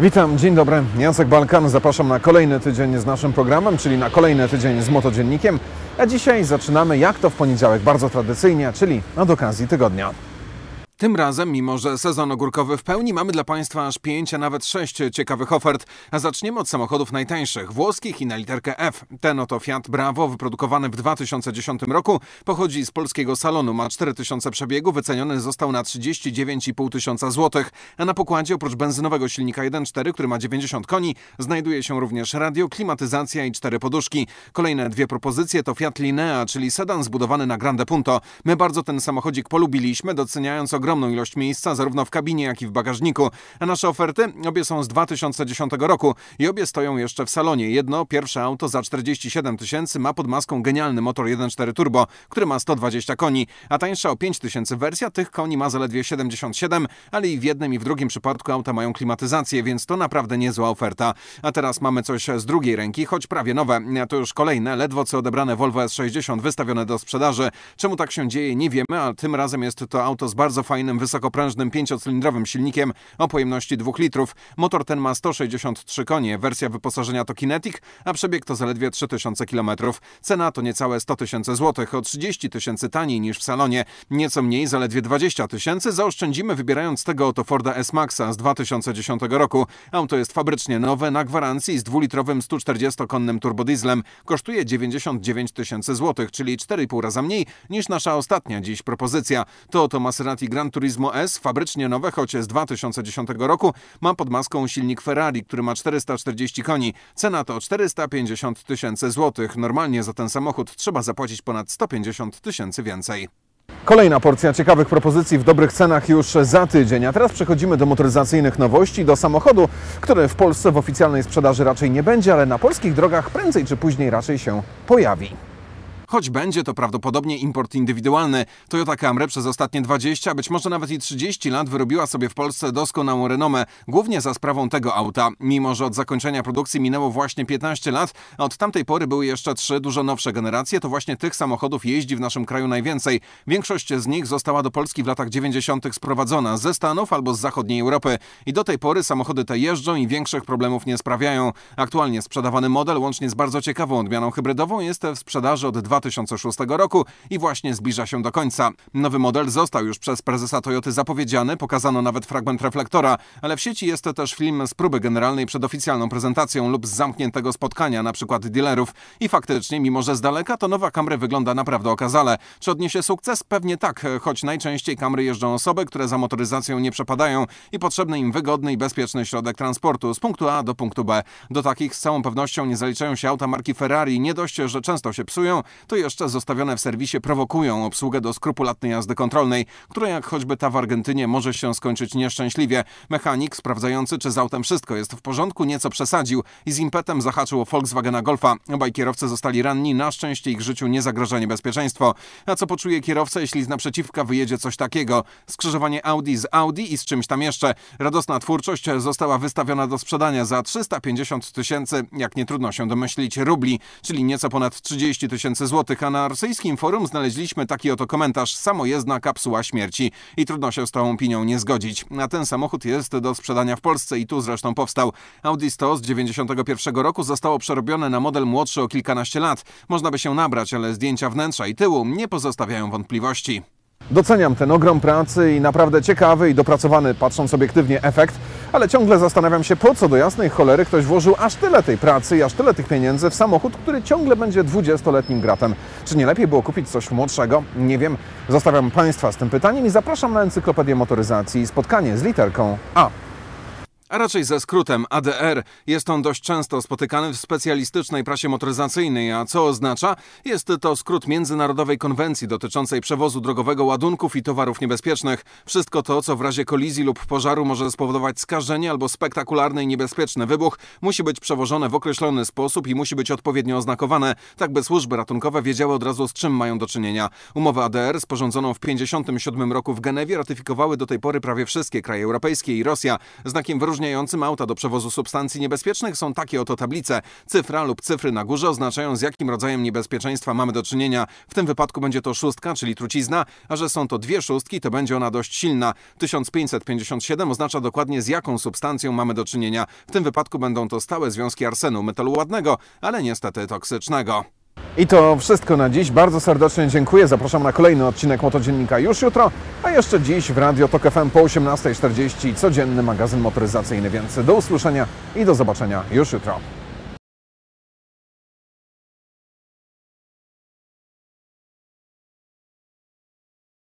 Witam, dzień dobry. Jacek Balkan, zapraszam na kolejny tydzień z naszym programem, czyli na kolejny tydzień z Motodziennikiem. A dzisiaj zaczynamy jak to w poniedziałek, bardzo tradycyjnie, czyli od okazji tygodnia. Tym razem, mimo że sezon ogórkowy w pełni, mamy dla Państwa aż pięć a nawet sześć ciekawych ofert. A zaczniemy od samochodów najtańszych, włoskich i na literkę F. Ten oto Fiat Bravo, wyprodukowany w 2010 roku, pochodzi z polskiego salonu, ma 4000 przebiegu, wyceniony został na 39,5 tysiąca złotych. A na pokładzie, oprócz benzynowego silnika 1.4, który ma 90 koni, znajduje się również radio, klimatyzacja i cztery poduszki. Kolejne dwie propozycje to Fiat Linea, czyli sedan zbudowany na Grande Punto. My bardzo ten samochodzik polubiliśmy, doceniając ogromny ogromną ilość miejsca zarówno w kabinie, jak i w bagażniku. A nasze oferty obie są z 2010 roku i obie stoją jeszcze w salonie. Jedno, pierwsze auto za 47 tysięcy ma pod maską genialny motor 1.4 turbo, który ma 120 koni, a tańsza o 5 tysięcy wersja tych koni ma zaledwie 77, ale i w jednym i w drugim przypadku auta mają klimatyzację, więc to naprawdę niezła oferta. A teraz mamy coś z drugiej ręki, choć prawie nowe. A to już kolejne, ledwo co odebrane Volvo S60 wystawione do sprzedaży. Czemu tak się dzieje, nie wiemy, a tym razem jest to auto z bardzo fajnym fajnym, wysokoprężnym pięciocylindrowym silnikiem o pojemności 2 litrów. Motor ten ma 163 konie, wersja wyposażenia to Kinetic, a przebieg to zaledwie 3000 km. Cena to niecałe 100 tysięcy złotych, o 30 tysięcy taniej niż w salonie. Nieco mniej, zaledwie 20 tysięcy, zaoszczędzimy wybierając tego oto Forda S-Maxa z 2010 roku. Auto jest fabrycznie nowe, na gwarancji z dwulitrowym 140-konnym turbodieslem. Kosztuje 99 tysięcy złotych, czyli 4,5 razy mniej niż nasza ostatnia dziś propozycja. To oto Maserati Grand Gran Turismo S, fabrycznie nowe, choć z 2010 roku, ma pod maską silnik Ferrari, który ma 440 koni. Cena to 450 tysięcy złotych. Normalnie za ten samochód trzeba zapłacić ponad 150 tysięcy więcej. Kolejna porcja ciekawych propozycji w dobrych cenach już za tydzień, a teraz przechodzimy do motoryzacyjnych nowości, do samochodu, który w Polsce w oficjalnej sprzedaży raczej nie będzie, ale na polskich drogach prędzej czy później raczej się pojawi. Choć będzie to prawdopodobnie import indywidualny, Toyota Camry przez ostatnie 20, być może nawet i 30 lat wyrobiła sobie w Polsce doskonałą renomę, głównie za sprawą tego auta. Mimo, że od zakończenia produkcji minęło właśnie 15 lat, a od tamtej pory były jeszcze trzy dużo nowsze generacje, to właśnie tych samochodów jeździ w naszym kraju najwięcej. Większość z nich została do Polski w latach 90. sprowadzona ze Stanów albo z zachodniej Europy i do tej pory samochody te jeżdżą i większych problemów nie sprawiają. Aktualnie sprzedawany model, łącznie z bardzo ciekawą odmianą hybrydową, jest w sprzedaży od 2000 2006 roku i właśnie zbliża się do końca. Nowy model został już przez prezesa Toyoty zapowiedziany, pokazano nawet fragment reflektora, ale w sieci jest też film z próby generalnej przed oficjalną prezentacją lub z zamkniętego spotkania, na przykład dealerów. I faktycznie, mimo że z daleka, to nowa Camry wygląda naprawdę okazale. Czy odniesie sukces? Pewnie tak, choć najczęściej Camry jeżdżą osoby, które za motoryzacją nie przepadają i potrzebny im wygodny i bezpieczny środek transportu z punktu A do punktu B. Do takich z całą pewnością nie zaliczają się auta marki Ferrari, nie dość, że często się psują, to jeszcze zostawione w serwisie prowokują obsługę do skrupulatnej jazdy kontrolnej, która jak choćby ta w Argentynie może się skończyć nieszczęśliwie. Mechanik sprawdzający, czy z autem wszystko jest w porządku, nieco przesadził i z impetem zahaczył o Volkswagena Golfa. Obaj kierowcy zostali ranni, na szczęście ich życiu nie zagraża niebezpieczeństwo. A co poczuje kierowca, jeśli z naprzeciwka wyjedzie coś takiego? Skrzyżowanie Audi z Audi i z czymś tam jeszcze. Radosna twórczość została wystawiona do sprzedania za 350 tysięcy, jak nie trudno się domyślić, rubli, czyli nieco ponad 30 tysięcy złotych a na rosyjskim forum znaleźliśmy taki oto komentarz samojezdna kapsuła śmierci i trudno się z tą opinią nie zgodzić. A ten samochód jest do sprzedania w Polsce i tu zresztą powstał. Audi 100 z 91 roku zostało przerobione na model młodszy o kilkanaście lat. Można by się nabrać, ale zdjęcia wnętrza i tyłu nie pozostawiają wątpliwości. Doceniam ten ogrom pracy i naprawdę ciekawy i dopracowany, patrząc obiektywnie, efekt ale ciągle zastanawiam się, po co do jasnej cholery ktoś włożył aż tyle tej pracy i aż tyle tych pieniędzy w samochód, który ciągle będzie 20-letnim gratem. Czy nie lepiej było kupić coś młodszego? Nie wiem. Zostawiam Państwa z tym pytaniem i zapraszam na encyklopedię motoryzacji i spotkanie z literką A a raczej ze skrótem ADR. Jest on dość często spotykany w specjalistycznej prasie motoryzacyjnej, a co oznacza? Jest to skrót Międzynarodowej Konwencji dotyczącej przewozu drogowego ładunków i towarów niebezpiecznych. Wszystko to, co w razie kolizji lub pożaru może spowodować skażenie albo spektakularny i niebezpieczny wybuch, musi być przewożone w określony sposób i musi być odpowiednio oznakowane, tak by służby ratunkowe wiedziały od razu z czym mają do czynienia. Umowę ADR sporządzoną w 1957 roku w Genewie ratyfikowały do tej pory prawie wszystkie kraje europejskie i Rosja. Znakiem wyróżnienia upoważniającym auta do przewozu substancji niebezpiecznych są takie oto tablice. Cyfra lub cyfry na górze oznaczają z jakim rodzajem niebezpieczeństwa mamy do czynienia. W tym wypadku będzie to szóstka, czyli trucizna, a że są to dwie szóstki, to będzie ona dość silna. 1557 oznacza dokładnie z jaką substancją mamy do czynienia. W tym wypadku będą to stałe związki arsenu, metalu ładnego, ale niestety toksycznego. I to wszystko na dziś. Bardzo serdecznie dziękuję. Zapraszam na kolejny odcinek Motodziennika już jutro, a jeszcze dziś w Radio Tok FM po 18.40 codzienny magazyn motoryzacyjny. Więc do usłyszenia i do zobaczenia już jutro.